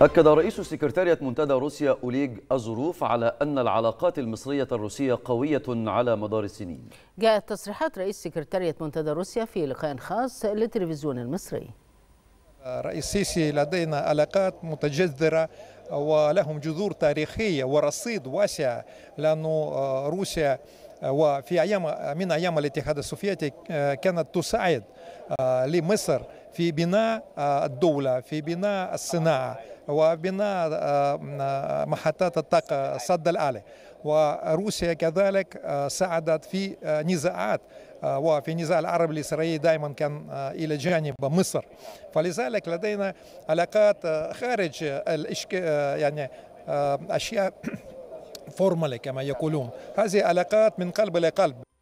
أكد رئيس سكرتارية منتدى روسيا أوليغ الظروف على أن العلاقات المصرية الروسية قوية على مدار السنين جاءت تصريحات رئيس سكرتارية منتدى روسيا في لقاء خاص للتلفزيون المصري رئيس سيسي لدينا علاقات متجذرة ولهم جذور تاريخية ورصيد واسع لأن آه، روسيا آه، وفي أيام من أيام الاتحاد السوفيتي آه، كانت تساعد لمصر في بناء آه, الدولة في بناء الصناعة وبناء آه, آه, محطات الطاقة الصد الآلي وروسيا كذلك ساعدت في نزاعات وفي النزاع العربي الإسرائيلي دائما كان إلى جانب مصر فلذلك لدينا علاقات خارج الإشك... يعني أشياء فورمالي كما يقولون هذه علاقات من قلب إلى قلب